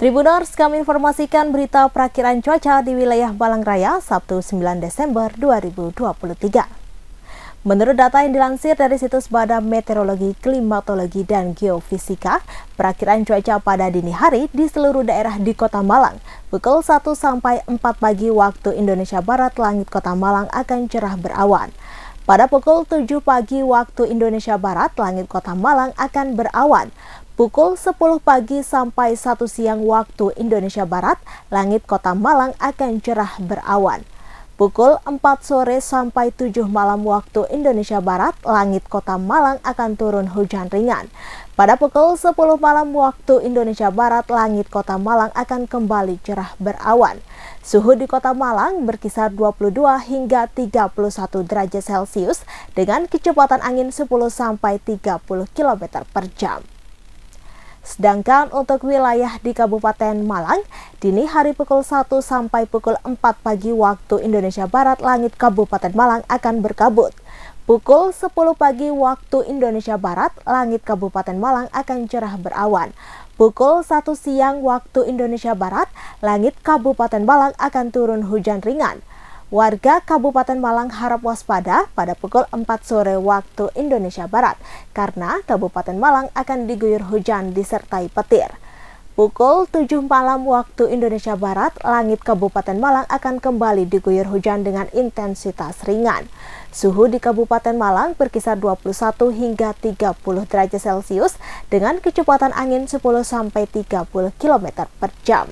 Tribuners, kami informasikan berita perakiran cuaca di wilayah Balang Raya Sabtu 9 Desember 2023. Menurut data yang dilansir dari situs Badan Meteorologi, Klimatologi, dan Geofisika, perakiran cuaca pada dini hari di seluruh daerah di Kota Malang, pukul 1 sampai 4 pagi waktu Indonesia Barat, langit Kota Malang akan cerah berawan. Pada pukul 7 pagi waktu Indonesia Barat, langit kota Malang akan berawan. Pukul 10 pagi sampai 1 siang waktu Indonesia Barat, langit kota Malang akan cerah berawan. Pukul 4 sore sampai 7 malam waktu Indonesia Barat, langit kota Malang akan turun hujan ringan. Pada pukul 10 malam waktu Indonesia Barat, langit kota Malang akan kembali cerah berawan. Suhu di kota Malang berkisar 22 hingga 31 derajat Celcius dengan kecepatan angin 10 sampai 30 km per jam. Sedangkan untuk wilayah di Kabupaten Malang, dini hari pukul 1 sampai pukul 4 pagi waktu Indonesia Barat, langit Kabupaten Malang akan berkabut. Pukul 10 pagi waktu Indonesia Barat, langit Kabupaten Malang akan cerah berawan. Pukul 1 siang waktu Indonesia Barat, langit Kabupaten Malang akan turun hujan ringan. Warga Kabupaten Malang harap waspada pada pukul 4 sore waktu Indonesia Barat karena Kabupaten Malang akan diguyur hujan disertai petir. Pukul 7 malam waktu Indonesia Barat, langit Kabupaten Malang akan kembali diguyur hujan dengan intensitas ringan. Suhu di Kabupaten Malang berkisar 21 hingga 30 derajat Celcius dengan kecepatan angin 10 sampai 30 km per jam.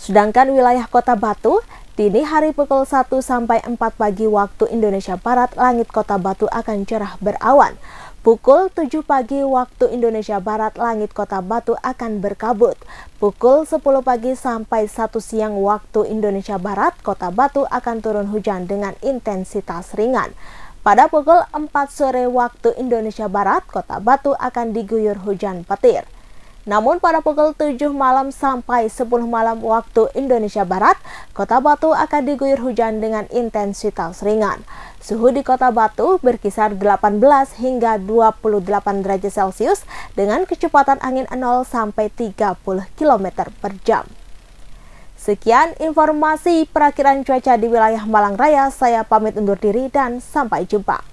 Sedangkan wilayah kota Batu, Dini hari pukul 1 sampai 4 pagi waktu Indonesia Barat, langit kota Batu akan cerah berawan. Pukul 7 pagi waktu Indonesia Barat, langit kota Batu akan berkabut. Pukul 10 pagi sampai 1 siang waktu Indonesia Barat, kota Batu akan turun hujan dengan intensitas ringan. Pada pukul 4 sore waktu Indonesia Barat, kota Batu akan diguyur hujan petir. Namun pada pukul 7 malam sampai 10 malam waktu Indonesia Barat, Kota Batu akan diguyur hujan dengan intensitas ringan. Suhu di Kota Batu berkisar 18 hingga 28 derajat Celcius dengan kecepatan angin 0 sampai 30 km per jam. Sekian informasi perakiran cuaca di wilayah Malang Raya. Saya pamit undur diri dan sampai jumpa.